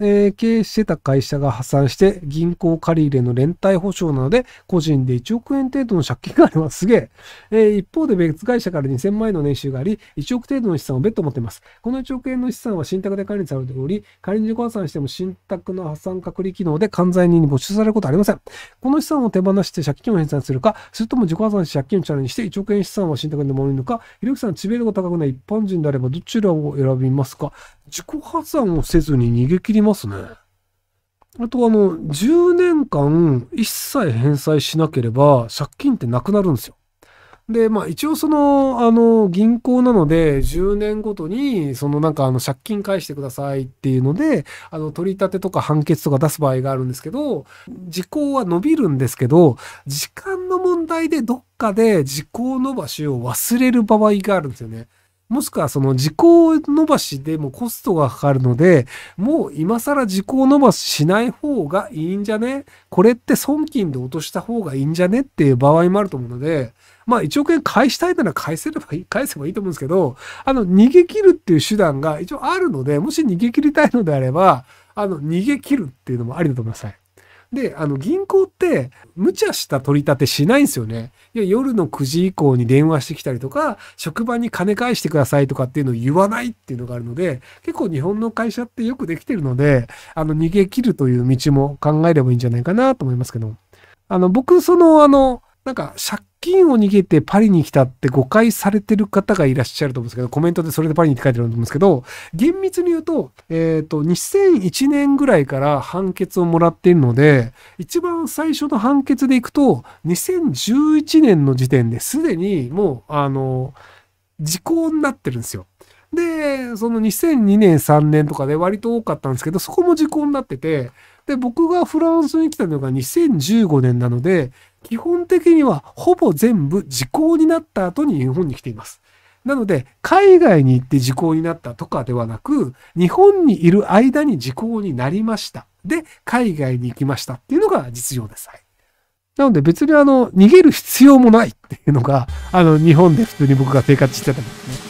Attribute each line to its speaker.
Speaker 1: えー、経営してた会社が破産して、銀行借り入れの連帯保証なので、個人で1億円程度の借金があります。すげえ。えー、一方で別会社から2000万円の年収があり、1億程度の資産を別途持っています。この1億円の資産は信託で管理されており、仮に自己破産しても信託の破産隔離機能で完全に没収されることはありません。この資産を手放して借金を返済するか、それとも自己破産して借金をチャレンジして1億円資産は信託で守るのか、ひろゆきさん、知名度が高くない一般人であればどちらを選びますか自己破産をせずに逃げ切りますますね。あとあの、10年間一切返済しなければ借金ってなくなるんですよ。で、まあ一応その、あの、銀行なので、10年ごとに、そのなんかあの、借金返してくださいっていうので、あの、取り立てとか判決とか出す場合があるんですけど、時効は伸びるんですけど、時間の問題でどっかで時効伸ばしを忘れる場合があるんですよね。もしくはその時効伸ばしでもコストがかかるので、もう今更時効伸ばししない方がいいんじゃねこれって損金で落とした方がいいんじゃねっていう場合もあると思うので、まあ1億円返したいなら返せればいい、返せばいいと思うんですけど、あの逃げ切るっていう手段が一応あるので、もし逃げ切りたいのであれば、あの逃げ切るっていうのもありだと思います。で、あの、銀行って、無茶した取り立てしないんですよね。いや、夜の9時以降に電話してきたりとか、職場に金返してくださいとかっていうのを言わないっていうのがあるので、結構日本の会社ってよくできてるので、あの、逃げ切るという道も考えればいいんじゃないかなと思いますけど、あの、僕、その、あの、なんか、借金を逃げてパリに来たって誤解されてる方がいらっしゃると思うんですけど、コメントでそれでパリにって書いてると思うんですけど、厳密に言うと、えっ、ー、と、2001年ぐらいから判決をもらっているので、一番最初の判決でいくと、2011年の時点ですでにもう、あの、時効になってるんですよ。で、その2002年、3年とかで割と多かったんですけど、そこも時効になってて、で、僕がフランスに来たのが2015年なので、基本的にはほぼ全部時効になった後に日本に来ています。なので、海外に行って時効になったとかではなく、日本にいる間に時効になりました。で、海外に行きましたっていうのが実情です。はい、なので別にあの、逃げる必要もないっていうのが、あの、日本で普通に僕が生活してたんですね。